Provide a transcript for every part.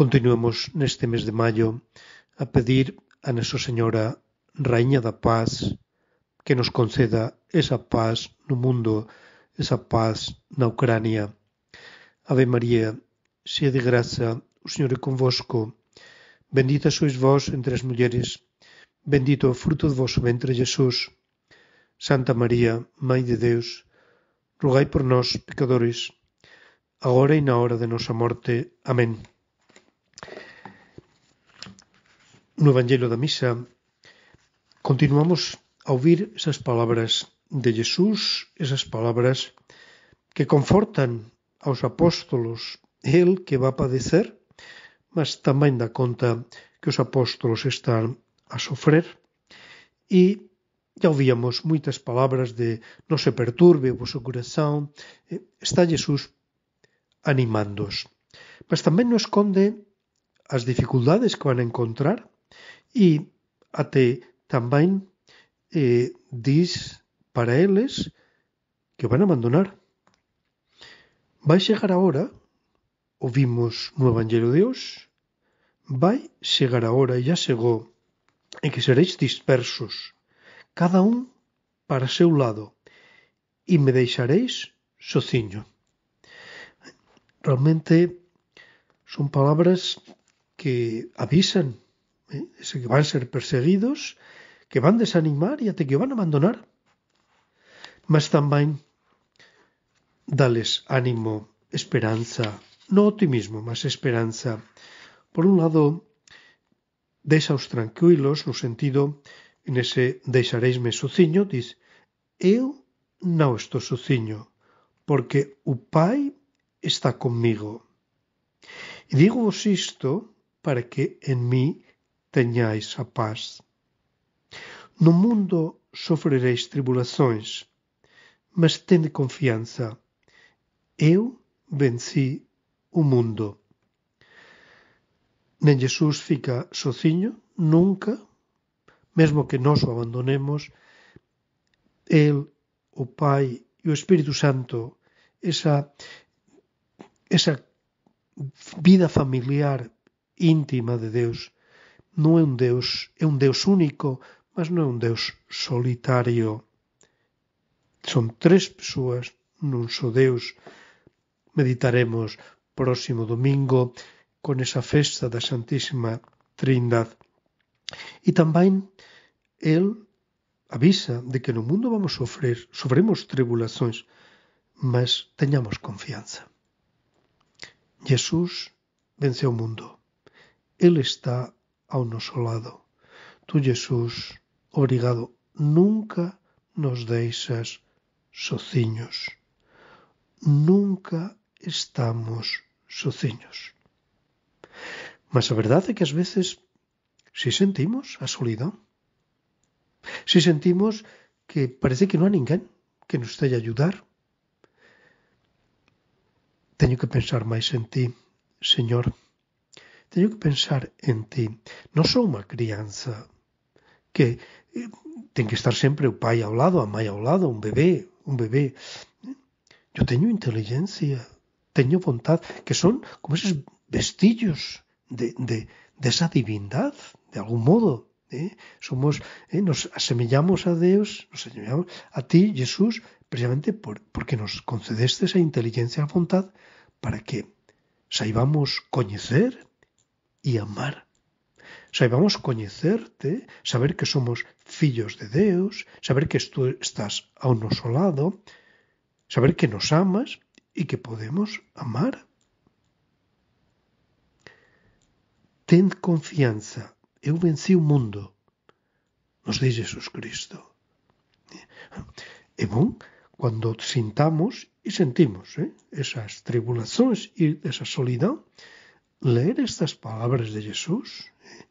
Continuemos neste mes de maio a pedir a Nosa Señora, Rainha da Paz, que nos conceda esa paz no mundo, esa paz na Ucrania. Ave Maria, cheia de graça, o Senhor é convosco. Bendita sois vós entre as mulheres, bendito o fruto do vosso ventre, Jesus. Santa Maria, Mãe de Deus, rogai por nós, pecadores, agora e na hora de nossa morte. Amén. no Evangelho da Misa, continuamos a ouvir essas palavras de Jesus, essas palavras que confortam aos apóstolos, ele que vai padecer, mas também dá conta que os apóstolos estão a sofrer. E já ouvíamos muitas palavras de não se perturbe o vosso coração. Está Jesus animando-os. Mas também nos esconde as dificuldades que vão encontrar E até tamén eh, dis para eles que o van abandonar. Vai chegar a hora, o vimos no Evangelio de Deus, vai chegar a hora, e já chegou, en que sereis dispersos, cada un para seu lado, e me deixareis sociño. Realmente son palabras que avisan ¿eh? que van a ser perseguidos, que van a desanimar y hasta que van a abandonar. Mas también dales ánimo, esperanza, no optimismo, más esperanza. Por un lado, deixaos tranquilos no sentido en ese deixareisme suciño, diz eu non estou suciño, porque o está conmigo y e digo vos isto para que en mí tenhais a paz. No mundo sofrereis tribulações, mas tende confiança. Eu venci o mundo. Nem Jesus fica sociño, nunca, mesmo que nós o abandonemos, ele, o Pai e o Espírito Santo, esa, esa vida familiar íntima de Deus, non é un Deus, é un Deus único, mas non é un Deus solitario. Son tres persoas nun só Deus. Meditaremos próximo domingo con esa festa da Santísima Trindad. E tamén el avisa de que no mundo vamos sofrer, sofremos tribulacións, mas teñamos confianza. Jesús vence o mundo. Ele está ao noso lado. Tú, Jesús, obrigado, nunca nos deixas sociños. Nunca estamos sociños. Mas a verdade é que ás veces si sentimos a solidão. Si sentimos que parece que non há ninguén que nos teña ayudar. ajudar. Teño que pensar máis en ti, Señor. tengo que pensar en ti. No soy una crianza que eh, tiene que estar siempre un pai un lado, a mãe lado, un um bebé, un um bebé. Yo tengo inteligencia, tengo voluntad, que son como esos vestillos de, esa divindad, de algún modo. Eh? Somos, eh, nos asemellamos a Dios, nos asemellamos a ti, Jesús, precisamente por, porque nos concedeste esa inteligencia a voluntad para que saibamos conocer y amar. sabemos conocerte... saber que somos fillos de Dios... saber que tú estás a noso lado, saber que nos amas y que podemos amar. Ten confianza, eu vencí un mundo, nos dice Jesucristo... Cristo. É e cuando sintamos y sentimos eh, esas tribulaciones y esa soledad leer estas palabras de Jesús, eh,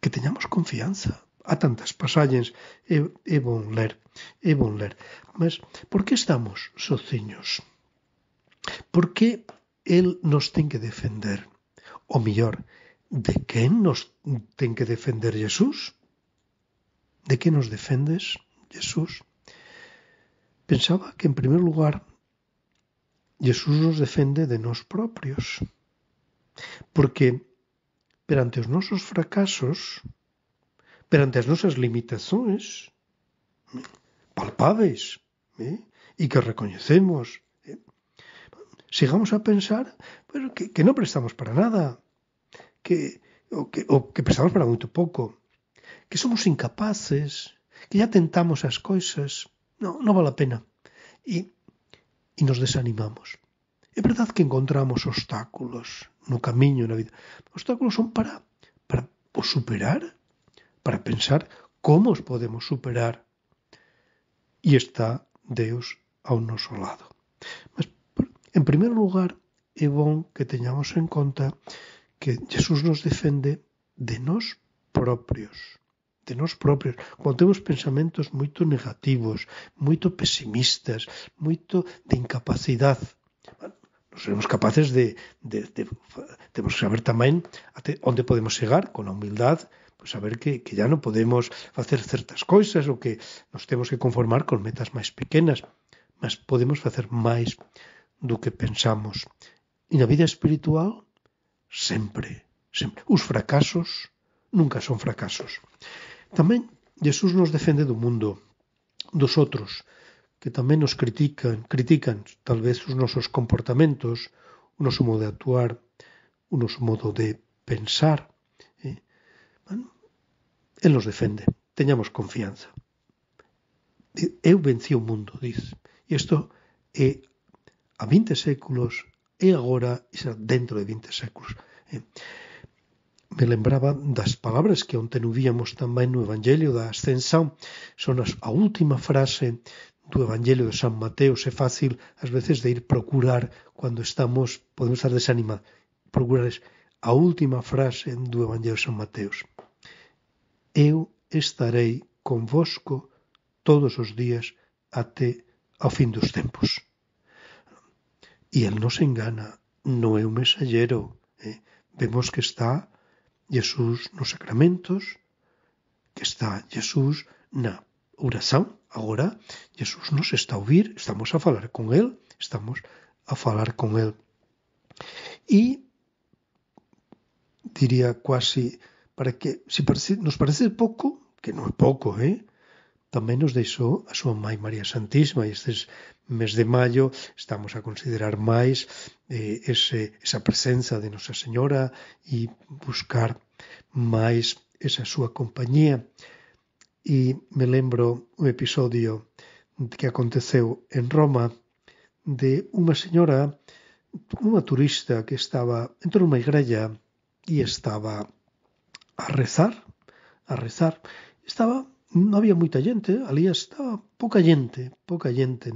que tengamos confianza. a tantas pasajes e eh, é eh, leer ler, e bon Mas por qué estamos sociños? Por qué él nos tiene que defender? O mejor de qué nos tiene que defender Jesús? ¿De qué nos defendes, Jesús? Pensaba que en primer lugar Jesús nos defiende de nos propios. Porque perante os nosos fracasos, perante as nosas limitacións palpáveis eh? e que recoñecemos, eh? sigamos a pensar pero que, que non prestamos para nada, que o, que o que prestamos para moito pouco, que somos incapaces, que ya tentamos as cousas, non, non vale a pena. E, e nos desanimamos. É verdad que encontramos obstáculos no camiño, na vida. Obstáculos son para, para os superar, para pensar como os podemos superar. E está Deus ao noso lado. Mas, en primeiro lugar, é bon que teñamos en conta que Jesús nos defende de nós propios de nós propios, cando temos pensamentos moito negativos, moito pesimistas, moito de incapacidade seremos capaces de, de, de, temos de saber tamén até onde podemos chegar con a humildade pues saber que, que ya non podemos facer certas cousas ou que nos temos que conformar con metas máis pequenas mas podemos facer máis do que pensamos e na vida espiritual sempre, sempre os fracasos nunca son fracasos tamén Jesús nos defende do mundo dos outros que también nos critican, critican tal vez sus comportamientos, nuestro modo de actuar, unos modo de pensar. él e, nos defiende. Teníamos confianza. Eu vencí un mundo, dice. Y esto a 20 séculos, e agora y será dentro de 20 séculos. E, me lembraba las palabras que ontem teníamos también en el Evangelio da Ascensión, son la última frase do Evangelio de San Mateo é fácil ás veces de ir procurar cando estamos, podemos estar desanimados, procurar a última frase do Evangelio de San Mateo. Eu estarei convosco todos os días até ao fin dos tempos. E el se engana, non é un mensallero. Eh? Vemos que está Jesús nos sacramentos, que está Jesús na oración, Agora, Jesús nos está a ouvir, estamos a falar con El, estamos a falar con Él. E, diría quasi, para que, se parece, nos parece pouco, que non é pouco, eh? tamén nos deixou a súa mãe María Santísima e estes mes de maio estamos a considerar máis eh, ese, esa presenza de Nosa Señora e buscar máis esa súa compañía. Y me lembro un episodio que aconteceu en Roma de una señora, una turista que estaba dentro una igreja y e estaba a rezar, a rezar. Estaba, no había mucha gente. ali estaba poca gente, poca gente,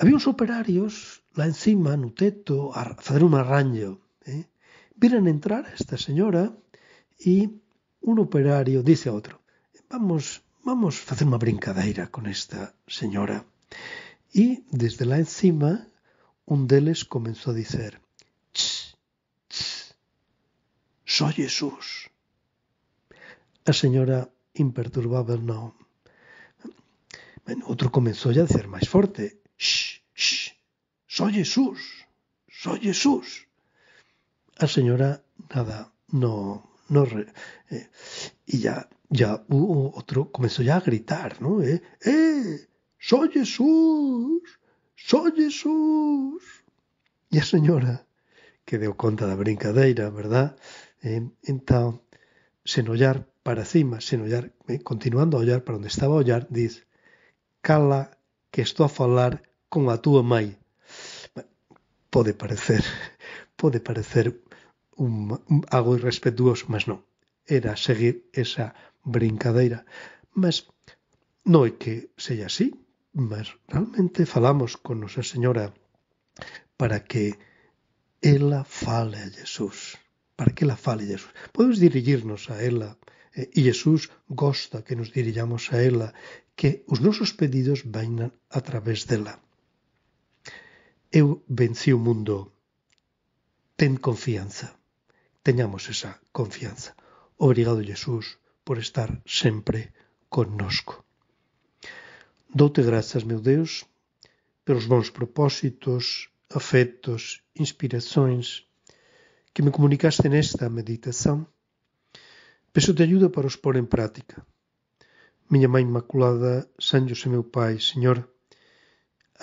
había unos operarios la encima, no teto, a hacer un arranjo. Eh? a entrar a esta señora y e un operario dice a otro vamos, vamos hacer una brincadeira con esta señora. Y desde la encima un deles comenzó a decir... ¡Ch, ¡Soy Jesús. La señora no. no. otro comenzó ya a decir más fuerte... shh, shh, ¡Soy Jesús, ¡Soy Jesús. La señora nada, no, no, eh, y ya, ya uh, otro comenzó ya a gritar, ¿no? ¡Eh! ¡Eh! ¡Soy Jesús! ¡Soy Jesús! E a señora, que deu conta da brincadeira, verdad? Eh, entón, sen ollar para cima, sen ollar, eh, continuando a ollar para onde estaba a ollar, diz, cala que estou a falar con a túa mãe. Pode parecer, pode parecer un, un algo irrespetuoso, mas non era seguir esa brincadeira. Mas non é que sella así, mas realmente falamos con Nosa Señora para que ela fale a Jesús. Para que ela fale a Jesús. Podemos dirigirnos a ela eh, e Jesús gosta que nos dirillamos a ela, que os nosos pedidos vainan a través dela. Eu venci o mundo. Ten confianza. Teñamos esa confianza. Obrigado, Jesús, por estar sempre connosco. Dote graças, meu Deus, pelos bons propósitos, afetos, inspirações que me comunicaste nesta meditação. Peço-te ajuda para os pôr em prática. Minha Mãe Imaculada, São José, meu Pai, Senhor,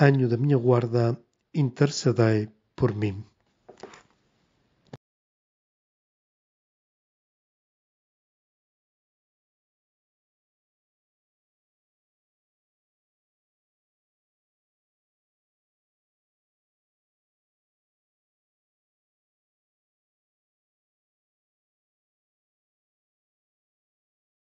anjo da minha guarda, intercedei por mim.